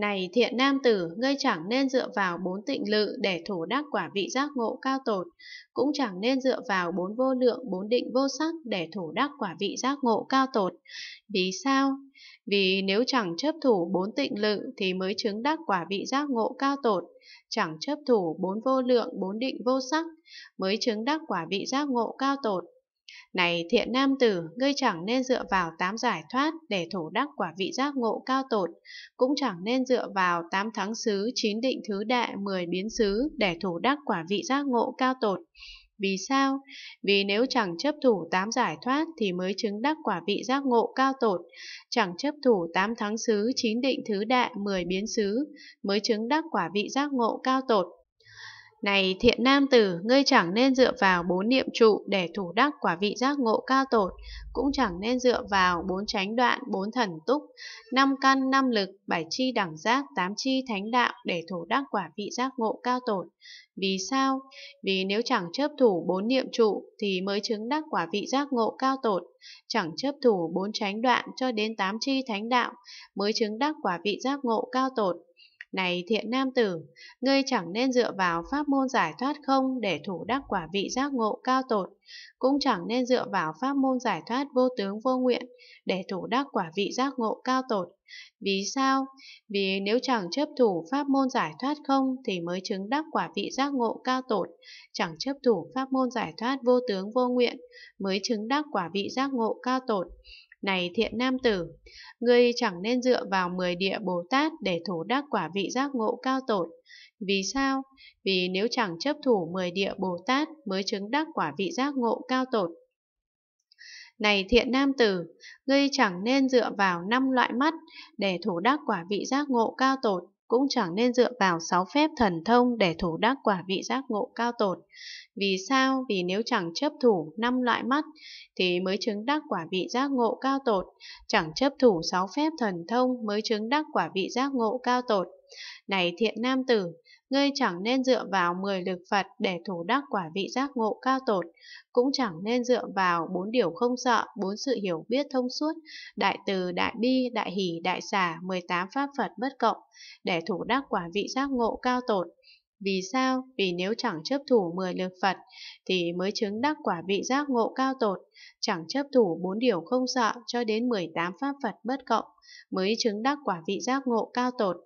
Này thiện nam tử, ngươi chẳng nên dựa vào bốn tịnh lự để thủ đắc quả vị giác ngộ cao tột, cũng chẳng nên dựa vào bốn vô lượng, bốn định vô sắc để thủ đắc quả vị giác ngộ cao tột. Vì sao? Vì nếu chẳng chấp thủ bốn tịnh lự thì mới chứng đắc quả vị giác ngộ cao tột, chẳng chấp thủ bốn vô lượng, bốn định vô sắc mới chứng đắc quả vị giác ngộ cao tột. Này thiện nam tử, ngươi chẳng nên dựa vào tám giải thoát để thổ đắc quả vị giác ngộ cao tột, cũng chẳng nên dựa vào tám thắng xứ, chín định thứ đệ mười biến xứ để thổ đắc quả vị giác ngộ cao tột. Vì sao? Vì nếu chẳng chấp thủ tám giải thoát thì mới chứng đắc quả vị giác ngộ cao tột, chẳng chấp thủ tám thắng xứ, chín định thứ đệ mười biến xứ mới chứng đắc quả vị giác ngộ cao tột. Này thiện nam tử, ngươi chẳng nên dựa vào bốn niệm trụ để thủ đắc quả vị giác ngộ cao tột, cũng chẳng nên dựa vào bốn chánh đoạn, bốn thần túc, năm căn, năm lực, bảy chi đẳng giác, tám chi thánh đạo để thủ đắc quả vị giác ngộ cao tột. Vì sao? Vì nếu chẳng chấp thủ bốn niệm trụ thì mới chứng đắc quả vị giác ngộ cao tột, chẳng chấp thủ bốn chánh đoạn cho đến tám chi thánh đạo mới chứng đắc quả vị giác ngộ cao tột. Này thiện nam tử, ngươi chẳng nên dựa vào pháp môn giải thoát không để thủ đắc quả vị giác ngộ cao tột, cũng chẳng nên dựa vào pháp môn giải thoát vô tướng vô nguyện để thủ đắc quả vị giác ngộ cao tột. Vì sao? Vì nếu chẳng chấp thủ pháp môn giải thoát không thì mới chứng đắc quả vị giác ngộ cao tột, chẳng chấp thủ pháp môn giải thoát vô tướng vô nguyện mới chứng đắc quả vị giác ngộ cao tột. Này thiện nam tử, ngươi chẳng nên dựa vào mười địa Bồ Tát để thủ đắc quả vị giác ngộ cao tột. Vì sao? Vì nếu chẳng chấp thủ mười địa Bồ Tát mới chứng đắc quả vị giác ngộ cao tột. Này thiện nam tử, ngươi chẳng nên dựa vào năm loại mắt để thủ đắc quả vị giác ngộ cao tột cũng chẳng nên dựa vào sáu phép thần thông để thủ đắc quả vị giác ngộ cao tột. Vì sao? Vì nếu chẳng chấp thủ năm loại mắt thì mới chứng đắc quả vị giác ngộ cao tột, chẳng chấp thủ sáu phép thần thông mới chứng đắc quả vị giác ngộ cao tột. Này thiện nam tử, ngươi chẳng nên dựa vào 10 lực Phật để thủ đắc quả vị giác ngộ cao tột, cũng chẳng nên dựa vào bốn điều không sợ, bốn sự hiểu biết thông suốt, đại từ, đại bi, đại hỷ, đại xả, 18 pháp Phật bất cộng, để thủ đắc quả vị giác ngộ cao tột. Vì sao? Vì nếu chẳng chấp thủ 10 lực Phật thì mới chứng đắc quả vị giác ngộ cao tột, chẳng chấp thủ bốn điều không sợ cho đến 18 pháp Phật bất cộng mới chứng đắc quả vị giác ngộ cao tột.